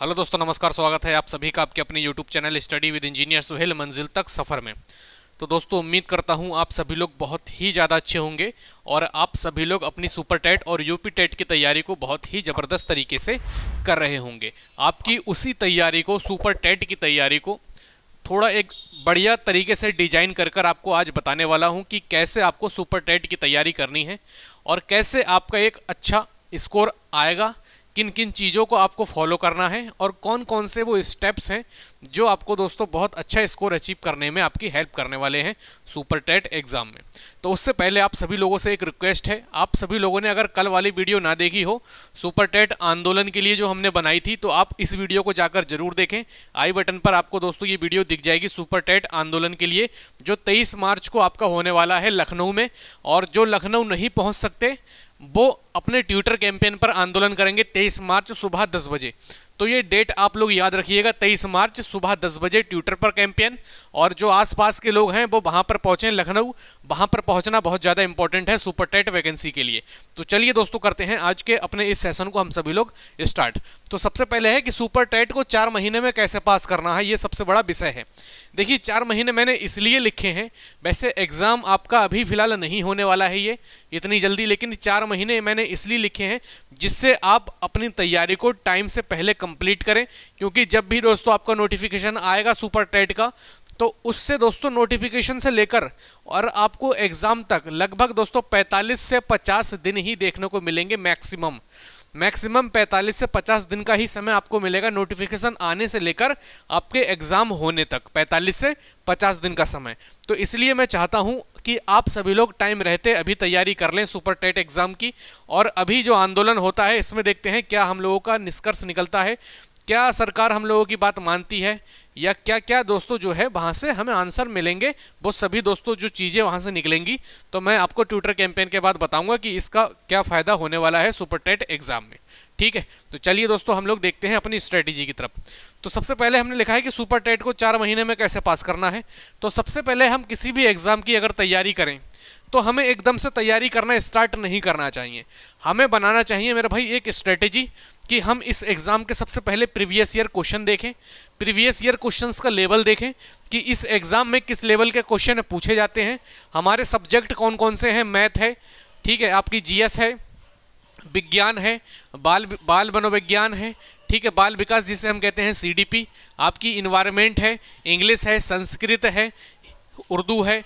hello दोस्तों नमस्कार स्वागत है आप सभी का आपके अपने YouTube channel study with engineer Suhail मंजिल तक सफ़र में तो दोस्तों उम्मीद करता हूं आप सभी लोग बहुत ही ज़्यादा अच्छे होंगे और आप सभी लोग अपनी सुपर टेट और यूपी टेट की तैयारी को बहुत ही ज़बरदस्त तरीके से कर रहे होंगे आपकी उसी तैयारी को सुपर टेट की तैयारी को थोड़ा एक बढ़िया तरीके से डिजाइन कर कर आपको आज बताने वाला हूँ कि कैसे आपको सुपर टेट की तैयारी करनी है और कैसे आपका एक अच्छा स्कोर आएगा किन किन चीज़ों को आपको फॉलो करना है और कौन कौन से वो स्टेप्स हैं जो आपको दोस्तों बहुत अच्छा स्कोर अचीव करने में आपकी हेल्प करने वाले हैं सुपर टेट एग्ज़ाम में तो उससे पहले आप सभी लोगों से एक रिक्वेस्ट है आप सभी लोगों ने अगर कल वाली वीडियो ना देखी हो सुपर टेट आंदोलन के लिए जो हमने बनाई थी तो आप इस वीडियो को जाकर जरूर देखें आई बटन पर आपको दोस्तों ये वीडियो दिख जाएगी सुपर टेट आंदोलन के लिए जो तेईस मार्च को आपका होने वाला है लखनऊ में और जो लखनऊ नहीं पहुँच सकते वो अपने ट्विटर कैंपेन पर आंदोलन करेंगे 23 मार्च सुबह 10 बजे तो ये डेट आप लोग याद रखिएगा तेईस मार्च सुबह दस बजे ट्विटर पर कैंपियन और जो आसपास के लोग हैं वो वहाँ पर पहुँचें लखनऊ वहाँ पर पहुँचना बहुत ज़्यादा इंपॉर्टेंट है सुपर टेट वैकेंसी के लिए तो चलिए दोस्तों करते हैं आज के अपने इस सेशन को हम सभी लोग स्टार्ट तो सबसे पहले है कि सुपर टेट को चार महीने में कैसे पास करना है ये सबसे बड़ा विषय है देखिए चार महीने मैंने इसलिए लिखे हैं वैसे एग्ज़ाम आपका अभी फ़िलहाल नहीं होने वाला है ये इतनी जल्दी लेकिन चार महीने मैंने इसलिए लिखे हैं जिससे आप अपनी तैयारी को टाइम से पहले कम कंप्लीट करें क्योंकि जब भी दोस्तों आपका नोटिफिकेशन आएगा सुपर टेट का तो उससे दोस्तों नोटिफिकेशन से लेकर और आपको एग्ज़ाम तक लगभग दोस्तों 45 से 50 दिन ही देखने को मिलेंगे मैक्सिमम मैक्सिमम 45 से 50 दिन का ही समय आपको मिलेगा नोटिफिकेशन आने से लेकर आपके एग्ज़ाम होने तक 45 से 50 दिन का समय तो इसलिए मैं चाहता हूं कि आप सभी लोग टाइम रहते अभी तैयारी कर लें सुपर टेट एग्ज़ाम की और अभी जो आंदोलन होता है इसमें देखते हैं क्या हम लोगों का निष्कर्ष निकलता है क्या सरकार हम लोगों की बात मानती है या क्या क्या दोस्तों जो है वहाँ से हमें आंसर मिलेंगे वो सभी दोस्तों जो चीज़ें वहाँ से निकलेंगी तो मैं आपको ट्विटर कैंपेन के बाद बताऊँगा कि इसका क्या फ़ायदा होने वाला है सुपर टेट एग्ज़ाम में ठीक है तो चलिए दोस्तों हम लोग देखते हैं अपनी स्ट्रेटेजी की तरफ तो सबसे पहले हमने लिखा है कि सुपर टेट को चार महीने में कैसे पास करना है तो सबसे पहले हम किसी भी एग्ज़ाम की अगर तैयारी करें तो हमें एकदम से तैयारी करना स्टार्ट नहीं करना चाहिए हमें बनाना चाहिए मेरे भाई एक स्ट्रेटेजी कि हम इस एग्ज़ाम के सबसे पहले प्रीवियस ईयर क्वेश्चन देखें प्रीवियस ईयर क्वेश्चंस का लेवल देखें कि इस एग्ज़ाम में किस लेवल के क्वेश्चन पूछे जाते हैं हमारे सब्जेक्ट कौन कौन से हैं मैथ है ठीक है आपकी जीएस है विज्ञान है बाल बाल मनोविज्ञान है ठीक है बाल विकास जिसे हम कहते हैं सीडीपी आपकी इन्वायरमेंट है इंग्लिश है संस्कृत है उर्दू है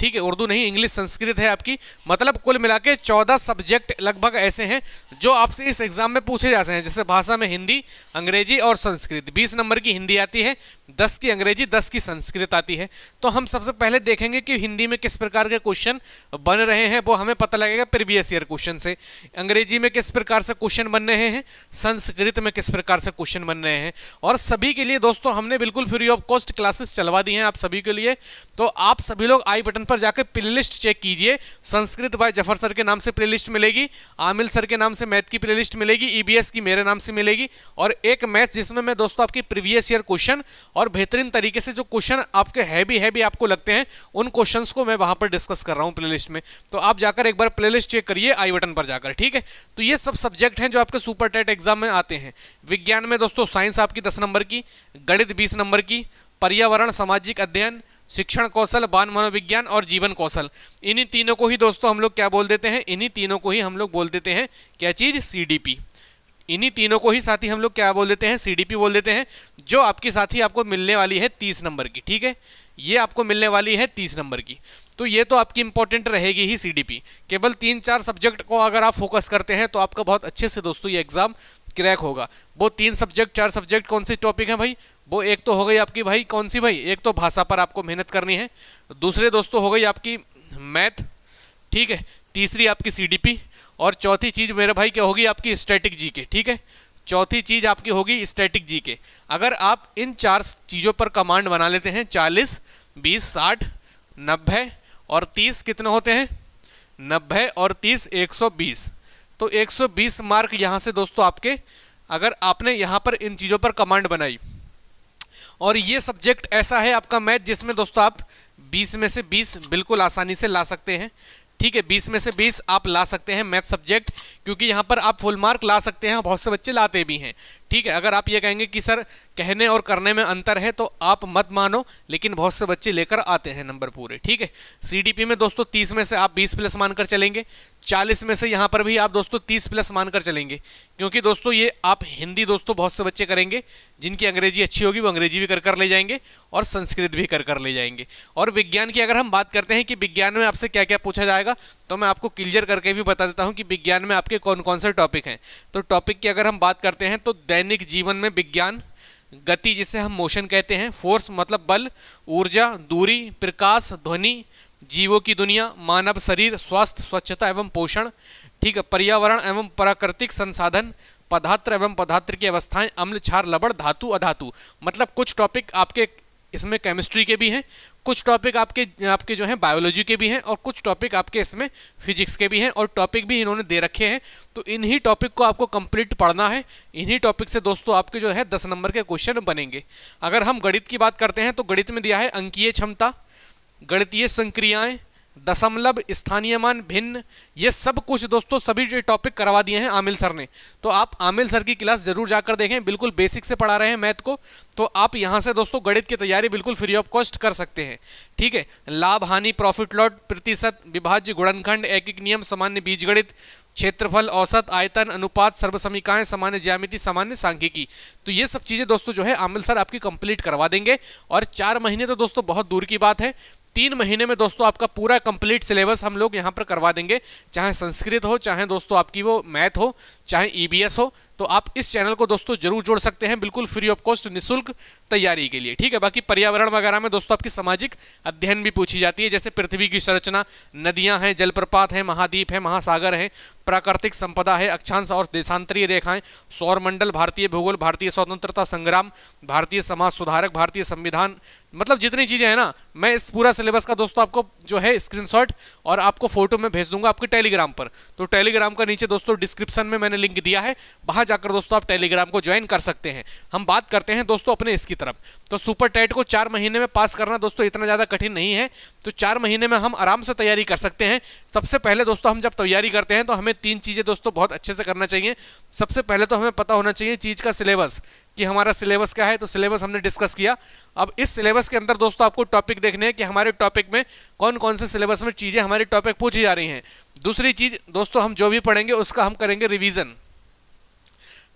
ठीक है उर्दू नहीं इंग्लिश संस्कृत है आपकी मतलब कुल मिला के चौदह सब्जेक्ट लगभग ऐसे हैं जो आपसे इस एग्ज़ाम में पूछे जाते हैं जैसे भाषा में हिंदी अंग्रेजी और संस्कृत बीस नंबर की हिंदी आती है दस की अंग्रेजी दस की संस्कृत आती है तो हम सबसे पहले देखेंगे कि हिंदी में किस प्रकार के क्वेश्चन बन रहे हैं वो हमें पता लगेगा प्रीवियस ईयर क्वेश्चन से अंग्रेजी में किस प्रकार से क्वेश्चन बन रहे हैं संस्कृत में किस प्रकार से क्वेश्चन बन रहे हैं और सभी के लिए दोस्तों हमने बिल्कुल फ्री ऑफ कॉस्ट क्लासेस चलवा दी हैं आप सभी के लिए तो आप सभी लोग आई बटन पर जाकर प्ले चेक कीजिए संस्कृत बाय जफर सर के नाम से प्ले मिलेगी आमिल सर के नाम से मैथ की प्ले मिलेगी ई e की मेरे नाम से मिलेगी और एक मैथ जिसमें मैं दोस्तों आपकी प्रीवियस ईयर क्वेश्चन और बेहतरीन तरीके से जो क्वेश्चन आपके हैवी हैवी आपको लगते हैं उन क्वेश्चन को मैं वहाँ पर डिस्कस कर रहा हूँ प्ले में तो आप जाकर एक बार प्ले चेक करिए आई बटन पर जाकर ठीक है तो ये सब सब्जेक्ट हैं जो आपके सुपर टेट एग्जाम में आते हैं विज्ञान में दोस्तों साइंस आपकी दस नंबर की गणित बीस नंबर की पर्यावरण सामाजिक अध्ययन शिक्षण कौशल बान मनोविज्ञान और जीवन कौशल इन्हीं तीनों को ही दोस्तों हम लोग क्या बोल देते हैं इन्हीं तीनों को ही हम लोग बोल देते हैं क्या चीज़ सी इन्हीं तीनों को ही साथी हम लोग क्या बोल देते हैं सी बोल देते हैं जो आपकी साथी आपको मिलने वाली है तीस नंबर की ठीक है ये आपको मिलने वाली है तीस नंबर की तो ये तो आपकी इंपॉर्टेंट रहेगी ही सी केवल तीन चार सब्जेक्ट को अगर आप फोकस करते हैं तो आपका बहुत अच्छे से दोस्तों ये एग्ज़ाम क्रैक होगा वो तीन सब्जेक्ट चार सब्जेक्ट कौन सी टॉपिक है भाई वो एक तो हो गई आपकी भाई कौन सी भाई एक तो भाषा पर आपको मेहनत करनी है दूसरे दोस्तों हो गई आपकी मैथ ठीक है तीसरी आपकी सी और चौथी चीज़ मेरे भाई क्या होगी आपकी स्टैटिक जी के ठीक है चौथी चीज़ आपकी होगी स्टैटिक जी के अगर आप इन चार चीज़ों पर कमांड बना लेते हैं चालीस बीस साठ नब्बे और तीस कितने होते हैं नब्बे और तीस एक सौ बीस तो एक सौ बीस मार्क यहाँ से दोस्तों आपके अगर आपने यहाँ पर इन चीज़ों पर कमांड बनाई और ये सब्जेक्ट ऐसा है आपका मैथ जिसमें दोस्तों आप 20 में से 20 बिल्कुल आसानी से ला सकते हैं ठीक है बीस में से बीस आप ला सकते हैं मैथ सब्जेक्ट क्योंकि यहाँ पर आप फुल मार्क ला सकते हैं बहुत से बच्चे लाते भी हैं ठीक है अगर आप ये कहेंगे कि सर कहने और करने में अंतर है तो आप मत मानो लेकिन बहुत से बच्चे लेकर आते हैं नंबर पूरे ठीक है सीडीपी में दोस्तों तीस में से आप बीस प्लस मानकर चलेंगे चालीस में से यहाँ पर भी आप दोस्तों तीस प्लस मानकर चलेंगे क्योंकि दोस्तों ये आप हिंदी दोस्तों बहुत से बच्चे करेंगे जिनकी अंग्रेजी अच्छी होगी वो अंग्रेजी भी कर कर ले जाएंगे और संस्कृत भी कर कर ले जाएंगे और विज्ञान की अगर हम बात करते हैं कि विज्ञान में आपसे क्या क्या पूछा जाएगा तो मैं आपको क्लियर करके भी बता देता हूँ कि विज्ञान में आपके कौन कौन से टॉपिक हैं तो टॉपिक की अगर हम बात करते हैं तो दैनिक जीवन में विज्ञान गति जिसे हम मोशन कहते हैं फोर्स मतलब बल ऊर्जा दूरी प्रकाश ध्वनि जीवों की दुनिया मानव शरीर स्वास्थ्य स्वच्छता एवं पोषण ठीक है पर्यावरण एवं प्राकृतिक संसाधन पदार्थ एवं पदार्थ की अवस्थाएं अम्ल छार लबड़ धातु अधातु मतलब कुछ टॉपिक आपके इसमें केमिस्ट्री के भी हैं कुछ टॉपिक आपके आपके जो हैं बायोलॉजी के भी हैं और कुछ टॉपिक आपके इसमें फिजिक्स के भी हैं और टॉपिक भी इन्होंने दे रखे हैं तो इन्हीं टॉपिक को आपको कंप्लीट पढ़ना है इन्हीं टॉपिक से दोस्तों आपके जो है दस नंबर के क्वेश्चन बनेंगे अगर हम गणित की बात करते हैं तो गणित में दिया है अंकीय क्षमता गणितीय संक्रियाएँ दशमलव स्थानीय मान भिन्न ये सब कुछ दोस्तों सभी टॉपिक करवा दिए हैं आमिल सर ने तो आप आमिल सर की क्लास ज़रूर जाकर देखें बिल्कुल बेसिक से पढ़ा रहे हैं मैथ को तो आप यहाँ से दोस्तों गणित की तैयारी बिल्कुल फ्री ऑफ कॉस्ट कर सकते हैं ठीक है लाभ हानि प्रॉफिट लॉट प्रतिशत विभाज्य गुणनखंड एक नियम सामान्य बीज क्षेत्रफल औसत आयतन अनुपात सर्वसमीकाएं सामान्य ज्यामिति सामान्य सांख्यिकी तो ये सब चीज़ें दोस्तों जो है आमिल सर आपकी कंप्लीट करवा देंगे और चार महीने तो दोस्तों बहुत दूर की बात है तीन महीने में दोस्तों आपका पूरा कंप्लीट सिलेबस हम लोग यहाँ पर करवा देंगे चाहे संस्कृत हो चाहे दोस्तों आपकी वो मैथ हो चाहे ईबीएस e हो तो आप इस चैनल को दोस्तों जरूर जोड़ सकते हैं बिल्कुल फ्री ऑफ कॉस्ट निःशुल्क तैयारी के लिए ठीक है बाकी पर्यावरण वगैरह में दोस्तों आपकी सामाजिक अध्ययन भी पूछी जाती है जैसे पृथ्वी की संरचना नदियां हैं जलप्रपात हैं महाद्वीप हैं महासागर हैं प्राकृतिक संपदा है अक्षांश और देशांतरीय रेखाएं सौरमंडल भारतीय भूगोल भारतीय स्वतंत्रता संग्राम भारतीय समाज सुधारक भारतीय संविधान मतलब जितनी चीज़ें हैं ना मैं इस पूरा सिलेबस का दोस्तों आपको जो है स्क्रीनशॉट और आपको फोटो में भेज दूंगा आपके टेलीग्राम पर तो टेलीग्राम का नीचे दोस्तों डिस्क्रिप्शन में मैंने लिंक दिया है वहां जाकर दोस्तों आप टेलीग्राम को ज्वाइन कर सकते हैं हम बात करते हैं दोस्तों अपने इसकी तरफ तो सुपर टेट को चार महीने में पास करना दोस्तों इतना ज़्यादा कठिन नहीं है तो चार महीने में हम आराम से तैयारी कर सकते हैं सबसे पहले दोस्तों हम जब तैयारी करते हैं तो हमें तीन चीज़ें दोस्तों बहुत अच्छे से करना चाहिए सबसे पहले तो हमें पता होना चाहिए चीज़ का सिलेबस कि हमारा सिलेबस क्या है तो सिलेबस हमने डिस्कस किया अब इस सिलेबस के अंदर दोस्तों आपको टॉपिक देखने हैं कि हमारे टॉपिक में कौन कौन से सिलेबस में चीज़ें हमारे टॉपिक पूछी जा रही हैं दूसरी चीज़ दोस्तों हम जो भी पढ़ेंगे उसका हम करेंगे रिविज़न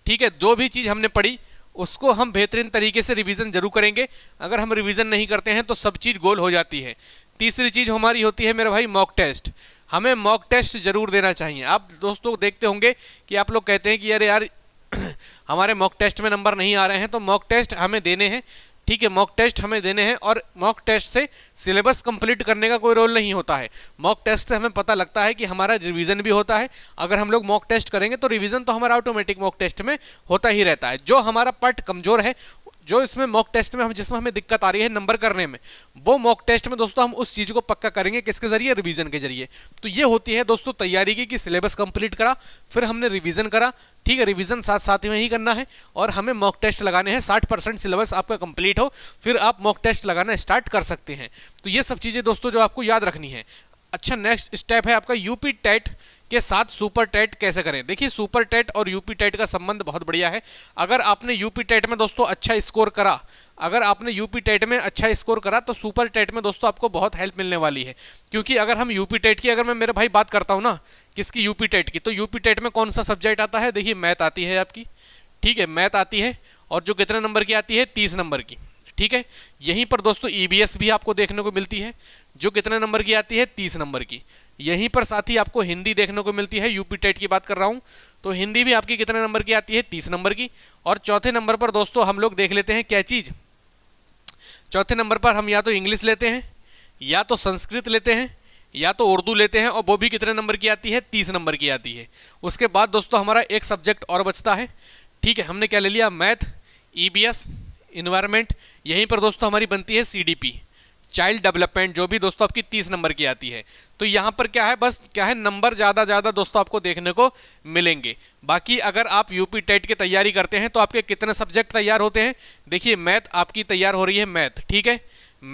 ठीक है जो भी चीज़ हमने पढ़ी उसको हम बेहतरीन तरीके से रिवीजन जरूर करेंगे अगर हम रिवीजन नहीं करते हैं तो सब चीज़ गोल हो जाती है तीसरी चीज़ हमारी होती है मेरा भाई मॉक टेस्ट हमें मॉक टेस्ट ज़रूर देना चाहिए आप दोस्तों देखते होंगे कि आप लोग कहते हैं कि यार यार हमारे मॉक टेस्ट में नंबर नहीं आ रहे हैं तो मॉक टेस्ट हमें देने हैं ठीक है मॉक टेस्ट हमें देने हैं और मॉक टेस्ट से सिलेबस कंप्लीट करने का कोई रोल नहीं होता है मॉक टेस्ट से हमें पता लगता है कि हमारा रिवीजन भी होता है अगर हम लोग मॉक टेस्ट करेंगे तो रिवीजन तो हमारा ऑटोमेटिक मॉक टेस्ट में होता ही रहता है जो हमारा पार्ट कमज़ोर है जो इसमें मॉक टेस्ट में हम जिसमें हमें दिक्कत आ रही है नंबर करने में वो मॉक टेस्ट में दोस्तों हम उस चीज़ को पक्का करेंगे किसके ज़रिए रिवीजन के जरिए तो ये होती है दोस्तों तैयारी की कि सिलेबस कंप्लीट करा फिर हमने रिवीजन करा ठीक है रिवीजन साथ साथ में ही करना है और हमें मॉक टेस्ट लगाने हैं साठ परसेंट सिलेबस आपका कंप्लीट हो फिर आप मॉक टेस्ट लगाना स्टार्ट कर सकते हैं तो ये सब चीज़ें दोस्तों जो आपको याद रखनी है अच्छा नेक्स्ट स्टेप है आपका यूपी टेट के साथ सुपर टेट कैसे करें देखिए सुपर टेट और यूपी टेट का संबंध बहुत बढ़िया है अगर आपने यूपी टेट में दोस्तों अच्छा स्कोर करा अगर आपने यूपी टेट में अच्छा स्कोर करा तो सुपर टेट में दोस्तों आपको बहुत हेल्प मिलने वाली है क्योंकि अगर हम यूपी टेट की अगर मैं मेरे भाई बात करता हूँ ना किसकी यूपी टेट की तो यूपी टेट में कौन सा सब्जेक्ट आता है देखिए मैथ आती है आपकी ठीक है मैथ आती है और जो कितने नंबर की आती है तीस नंबर की ठीक है यहीं पर दोस्तों ई e भी आपको देखने को मिलती है जो कितने नंबर की आती है तीस नंबर की यहीं पर साथ ही आपको हिंदी देखने को मिलती है यूपी टेट की बात कर रहा हूँ तो हिंदी भी आपकी कितने नंबर की आती है तीस नंबर की और चौथे नंबर पर दोस्तों हम लोग देख लेते हैं क्या चीज़ चौथे नंबर पर हम या तो इंग्लिश लेते हैं या तो संस्कृत लेते हैं या तो उर्दू लेते हैं और वो भी कितने नंबर की आती है तीस नंबर की आती है उसके बाद दोस्तों हमारा एक सब्जेक्ट और बचता है ठीक है हमने क्या ले लिया math E V S environment यहीं पर दोस्तों हमारी बनती है C D P child development जो भी दोस्तों आपकी तीस नंबर की आती है तो यहाँ पर क्या है बस क्या है नंबर ज़्यादा ज़्यादा दोस्तों आपको देखने को मिलेंगे बाकी अगर आप यूपी टेट की तैयारी करते हैं तो आपके कितने सब्जेक्ट तैयार होते हैं देखिए मैथ आपकी तैयार हो रही है मैथ ठीक है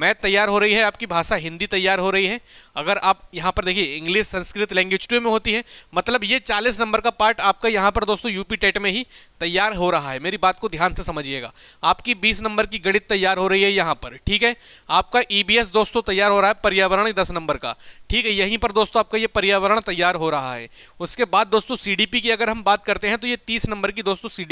मैथ तैयार हो रही है आपकी भाषा हिंदी तैयार हो रही है अगर आप यहाँ पर देखिए इंग्लिश संस्कृत लैंग्वेज टू में होती है मतलब ये चालीस नंबर का पार्ट आपका यहाँ पर दोस्तों यूपी टेट में ही तैयार हो रहा है मेरी बात को ध्यान से समझिएगा आपकी बीस नंबर की गणित तैयार हो रही है यहाँ पर ठीक है आपका ई e दोस्तों तैयार हो रहा है पर्यावरण दस नंबर का ठीक है यहीं पर दोस्तों आपका ये पर्यावरण तैयार हो रहा है उसके बाद दोस्तों सी की अगर हम बात करते हैं तो ये तीस नंबर की दोस्तों सी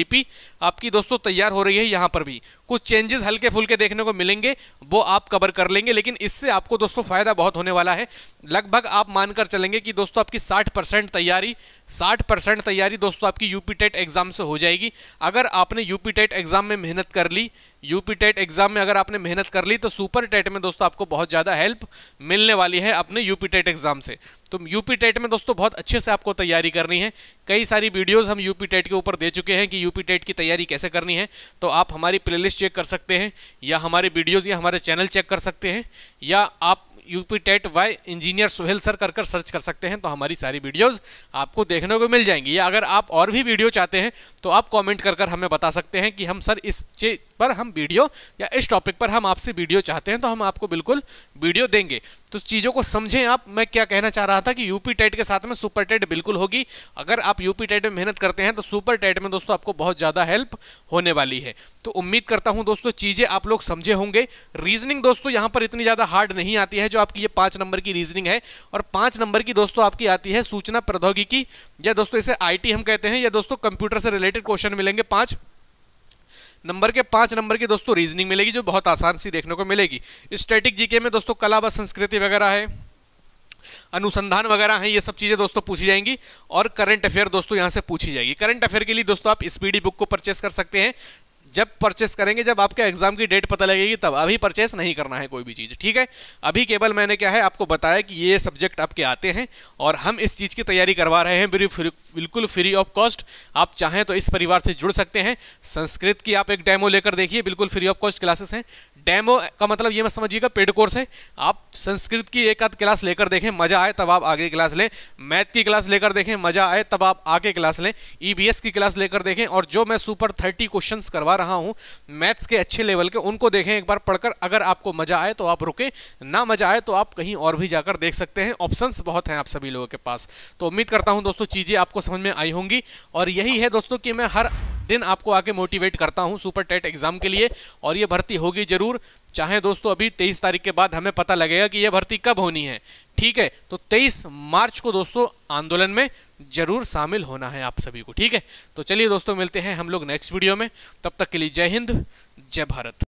आपकी दोस्तों तैयार हो रही है यहाँ पर भी कुछ चेंजेस हल्के फुल्के देखने को मिलेंगे वो आप कवर कर लेंगे लेकिन इससे आपको दोस्तों फ़ायदा बहुत होने वाला है लगभग आप मानकर चलेंगे कि दोस्तों आपकी 60 परसेंट तैयारी 60 परसेंट तैयारी दोस्तों आपकी यूपी टेट एग्ज़ाम से हो जाएगी अगर आपने यूपी टेट एग्ज़ाम में मेहनत कर ली यूपी टेट एग्जाम में अगर आपने मेहनत कर ली तो सुपर टेट में दोस्तों आपको बहुत ज़्यादा हेल्प मिलने वाली है अपने यूपी टेट एग्जाम से तो यूपी टेट में दोस्तों बहुत अच्छे से आपको तैयारी करनी है कई सारी वीडियोस हम यूपी टेट के ऊपर दे चुके हैं कि यूपी टेट की तैयारी कैसे करनी है तो आप हमारी प्ले चेक कर सकते हैं या हमारे वीडियोज़ या हमारे चैनल चेक कर सकते हैं या आप UP TET by engineer Suhail sir कर कर सर्च कर सकते हैं तो हमारी सारी वीडियोस आपको देखने को मिल जाएंगी या अगर आप और भी वीडियो चाहते हैं तो आप कमेंट कर कर हमें बता सकते हैं कि हम सर इस चीज़ पर हम वीडियो या इस टॉपिक पर हम आपसे वीडियो चाहते हैं तो हम आपको बिल्कुल वीडियो देंगे तो चीज़ों को समझें आप मैं क्या कहना चाह रहा था कि यूपी टेट के साथ में सुपर टेट बिल्कुल होगी अगर आप यूपी टेट में मेहनत करते हैं तो सुपर टेट में दोस्तों आपको बहुत ज़्यादा हेल्प होने वाली है तो उम्मीद करता हूं दोस्तों चीज़ें आप लोग समझे होंगे रीजनिंग दोस्तों यहाँ पर इतनी ज़्यादा हार्ड नहीं आती है जो आपकी ये पाँच नंबर की रीजनिंग है और पाँच नंबर की दोस्तों आपकी आती है सूचना प्रौद्योगिकी या दोस्तों इसे आई हम कहते हैं या दोस्तों कंप्यूटर से रिलेटेड क्वेश्चन मिलेंगे पाँच नंबर के पाँच नंबर की दोस्तों रीजनिंग मिलेगी जो बहुत आसान सी देखने को मिलेगी स्टैटिक जीके में दोस्तों कला व संस्कृति वगैरह है अनुसंधान वगैरह है ये सब चीज़ें दोस्तों पूछी जाएंगी और करंट अफेयर दोस्तों यहाँ से पूछी जाएगी करंट अफेयर के लिए दोस्तों आप स्पीडी बुक को परचेस कर सकते हैं जब परचेस करेंगे जब आपके एग्जाम की डेट पता लगेगी तब अभी परचेस नहीं करना है कोई भी चीज़ ठीक है अभी केवल मैंने क्या है आपको बताया कि ये सब्जेक्ट आपके आते हैं और हम इस चीज़ की तैयारी करवा रहे हैं बिल्कुल फ्री ऑफ कॉस्ट आप चाहें तो इस परिवार से जुड़ सकते हैं संस्कृत की आप एक डेमो लेकर देखिए बिल्कुल फ्री ऑफ कॉस्ट क्लासेस हैं डेमो का मतलब ये मत समझिएगा पेड कोर्स है आप संस्कृत की एक आध क्लास लेकर देखें मज़ा आए तब आप आगे क्लास लें मैथ की क्लास लेकर देखें मज़ा आए तब आप आगे क्लास लें ईबीएस e की क्लास लेकर देखें और जो मैं सुपर थर्टी क्वेश्चंस करवा रहा हूँ मैथ्स के अच्छे लेवल के उनको देखें एक बार पढ़कर अगर आपको मज़ा आए तो आप रुकें ना मज़ा आए तो आप कहीं और भी जाकर देख सकते हैं ऑप्शन बहुत हैं आप सभी लोगों के पास तो उम्मीद करता हूँ दोस्तों चीज़ें आपको समझ में आई होंगी और यही है दोस्तों कि मैं हर दिन आपको आके मोटिवेट करता हूँ सुपर टेट एग्जाम के लिए और ये भर्ती होगी जरूर चाहे दोस्तों अभी तेईस तारीख के बाद हमें पता लगेगा कि यह भर्ती कब होनी है ठीक है तो तेईस मार्च को दोस्तों आंदोलन में जरूर शामिल होना है आप सभी को ठीक है तो चलिए दोस्तों मिलते हैं हम लोग नेक्स्ट वीडियो में तब तक के लिए जय हिंद जय भारत